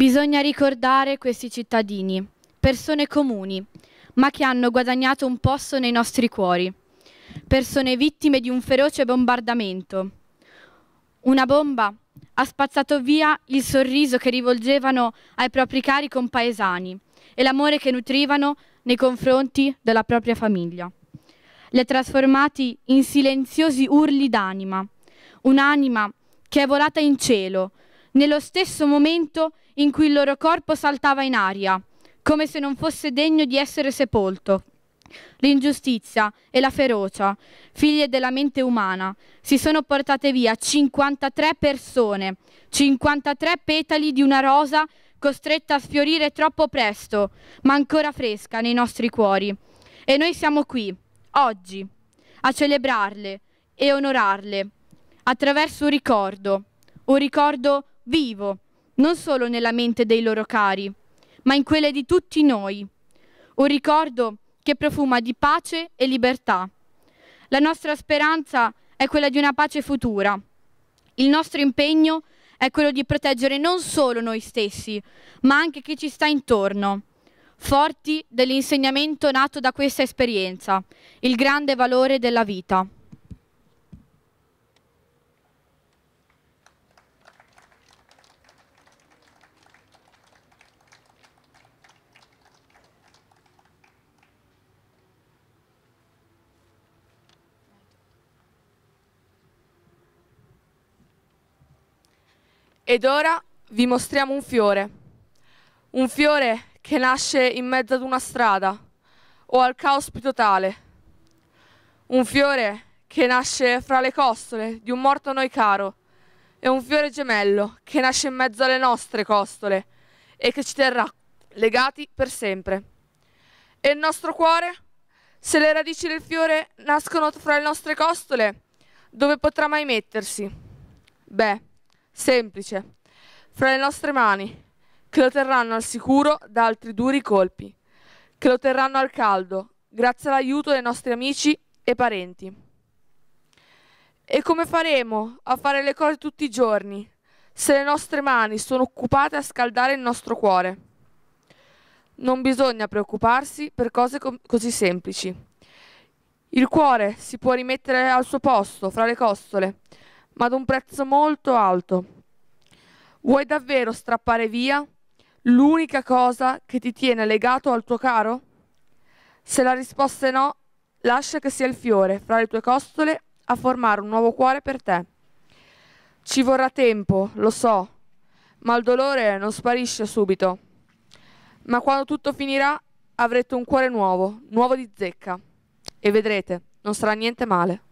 Bisogna ricordare questi cittadini, persone comuni, ma che hanno guadagnato un posto nei nostri cuori, persone vittime di un feroce bombardamento. Una bomba ha spazzato via il sorriso che rivolgevano ai propri cari compaesani e l'amore che nutrivano nei confronti della propria famiglia. Li ha trasformati in silenziosi urli d'anima, un'anima che è volata in cielo, nello stesso momento in cui il loro corpo saltava in aria, come se non fosse degno di essere sepolto. L'ingiustizia e la ferocia, figlie della mente umana, si sono portate via 53 persone, 53 petali di una rosa costretta a sfiorire troppo presto, ma ancora fresca nei nostri cuori. E noi siamo qui, oggi, a celebrarle e onorarle attraverso un ricordo, un ricordo vivo non solo nella mente dei loro cari, ma in quelle di tutti noi. Un ricordo che profuma di pace e libertà. La nostra speranza è quella di una pace futura. Il nostro impegno è quello di proteggere non solo noi stessi, ma anche chi ci sta intorno, forti dell'insegnamento nato da questa esperienza, il grande valore della vita. Ed ora vi mostriamo un fiore, un fiore che nasce in mezzo ad una strada o al caos più totale, un fiore che nasce fra le costole di un morto a noi caro, è un fiore gemello che nasce in mezzo alle nostre costole e che ci terrà legati per sempre. E il nostro cuore? Se le radici del fiore nascono fra le nostre costole, dove potrà mai mettersi? Beh, semplice, fra le nostre mani, che lo terranno al sicuro da altri duri colpi, che lo terranno al caldo, grazie all'aiuto dei nostri amici e parenti. E come faremo a fare le cose tutti i giorni, se le nostre mani sono occupate a scaldare il nostro cuore? Non bisogna preoccuparsi per cose così semplici. Il cuore si può rimettere al suo posto fra le costole ma ad un prezzo molto alto. Vuoi davvero strappare via l'unica cosa che ti tiene legato al tuo caro? Se la risposta è no, lascia che sia il fiore fra le tue costole a formare un nuovo cuore per te. Ci vorrà tempo, lo so, ma il dolore non sparisce subito. Ma quando tutto finirà avrete un cuore nuovo, nuovo di zecca. E vedrete, non sarà niente male.